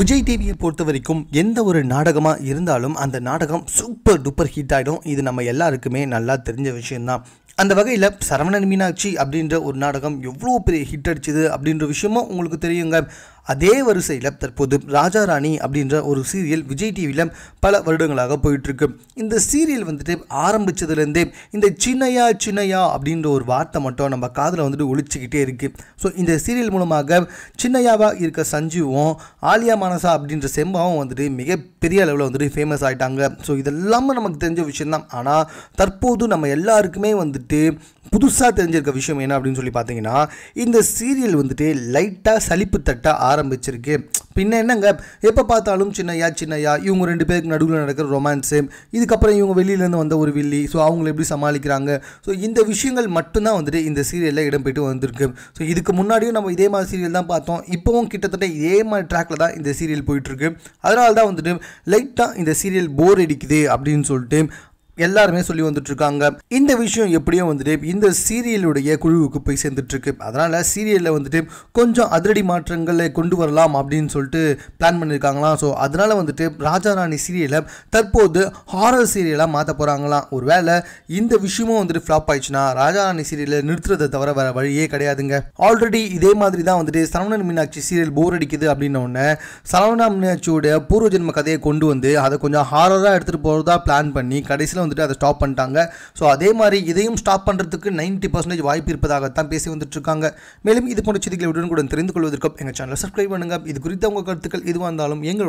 விஜய் டிவியை பொறுத்த வரைக்கும் எந்த ஒரு நாடகமாக இருந்தாலும் அந்த நாடகம் சூப்பர் டூப்பர் ஹிட் ஆகிடும் இது நம்ம எல்லாருக்குமே நல்லா தெரிஞ்ச விஷயம்தான் அந்த வகையில் சரவணன் மீனாட்சி அப்படின்ற ஒரு நாடகம் எவ்வளோ பெரிய ஹிட் அடிச்சுது அப்படின்ற விஷயமும் உங்களுக்கு தெரியுங்க அதே வரிசையில் தற்போது ராஜா ராணி அப்படின்ற ஒரு சீரியல் விஜய் டிவியில் பல வருடங்களாக போயிட்டுருக்கு இந்த சீரியல் வந்துட்டு ஆரம்பித்ததுலேருந்தே இந்த சின்னையா சின்னையா அப்படின்ற ஒரு வார்த்தை மட்டும் நம்ம காதில் வந்துட்டு ஒழிச்சிக்கிட்டே இருக்குது ஸோ இந்த சீரியல் மூலமாக சின்னையாவாக இருக்க சஞ்சீவும் ஆலியா மானசா அப்படின்ற செம்பாவும் வந்துட்டு மிகப்பெரிய அளவில் வந்துட்டு ஃபேமஸ் ஆகிட்டாங்க ஸோ இதெல்லாமே நமக்கு தெரிஞ்ச விஷயம்தான் ஆனால் தற்போது நம்ம எல்லாருக்குமே வந்துட்டு புதுசாக தெரிஞ்சிருக்க விஷயம் என்ன அப்படின்னு சொல்லி பார்த்தீங்கன்னா இந்த சீரியல் வந்துட்டு லைட்டாக சலிப்பு தட்டாக ஆரம்பிச்சிருக்கு பின்ன என்னங்க எப்போ பார்த்தாலும் சின்னையா சின்னையா இவங்க ரெண்டு பேருக்கு நடுவில் நடக்கிற ரொமான்ஸு இதுக்கப்புறம் இவங்க வெளியிலேருந்து வந்த ஒரு வில்லி ஸோ அவங்கள எப்படி சமாளிக்கிறாங்க ஸோ இந்த விஷயங்கள் மட்டும்தான் வந்துட்டு இந்த சீரியலில் இடம்பெற்று வந்திருக்கு ஸோ இதுக்கு முன்னாடியும் நம்ம இதே மாதிரி சீரியல் தான் பார்த்தோம் இப்போவும் கிட்டத்தட்ட இதே மாதிரி ட்ராக்கில் தான் இந்த சீரியல் போயிட்டுருக்கு அதனால தான் வந்துட்டு லைட்டாக இந்த சீரியல் போர் அடிக்குது அப்படின்னு சொல்லிட்டு எல்லாருமே சொல்லி வந்துட்டு இருக்காங்க இந்த விஷயம் எப்படியும் வந்துட்டு இந்த சீரியலுடைய குழுவுக்கு போய் சேர்ந்துட்டு இருக்கு அதனால சீரியலில் வந்துட்டு கொஞ்சம் அதிரடி மாற்றங்களை கொண்டு வரலாம் அப்படின்னு சொல்லிட்டு பிளான் பண்ணியிருக்காங்களாம் ஸோ அதனால வந்துட்டு ராஜா ராணி சீரியலை தற்போது ஹாரர் சீரியலாக மாற்ற போகிறாங்களாம் ஒருவேளை இந்த விஷயமும் வந்துட்டு ஃப்ளாப் ஆயிடுச்சுன்னா ராஜா ராணி சீரியலை நிறுத்துறதை தவிர வேற வழியே கிடையாதுங்க ஆல்ரெடி இதே மாதிரி தான் வந்துட்டு சரவணன் மீனாட்சி சீரியல் போர் அடிக்குது அப்படின்ன சரவணா மீனாட்சியோட பூர்வ ஜென்ம கதையை கொண்டு வந்து அதை கொஞ்சம் ஹாரராக எடுத்துகிட்டு போகிறதா பிளான் பண்ணி கடைசியில் வந்துட்டு அதை ஸ்டாப் பண்ணிட்டாங்க ஸோ அதே மாதிரி இதையும் ஸ்டாப் பண்ணுறதுக்கு நைன்டி பர்சன்டேஜ் வாய்ப்பு இருப்பதாகத்தான் பேசி வந்துட்டு இருக்காங்க மேலும் இது போன்ற செய்திகளை உடனுக்குடன் தெரிந்து கொள்வதற்கு எங்கள் சேனலை சப்ஸ்கிரைப் பண்ணுங்கள் இது குறித்த உங்கள் கருத்துக்கள் எது வந்தாலும் எங்களுடைய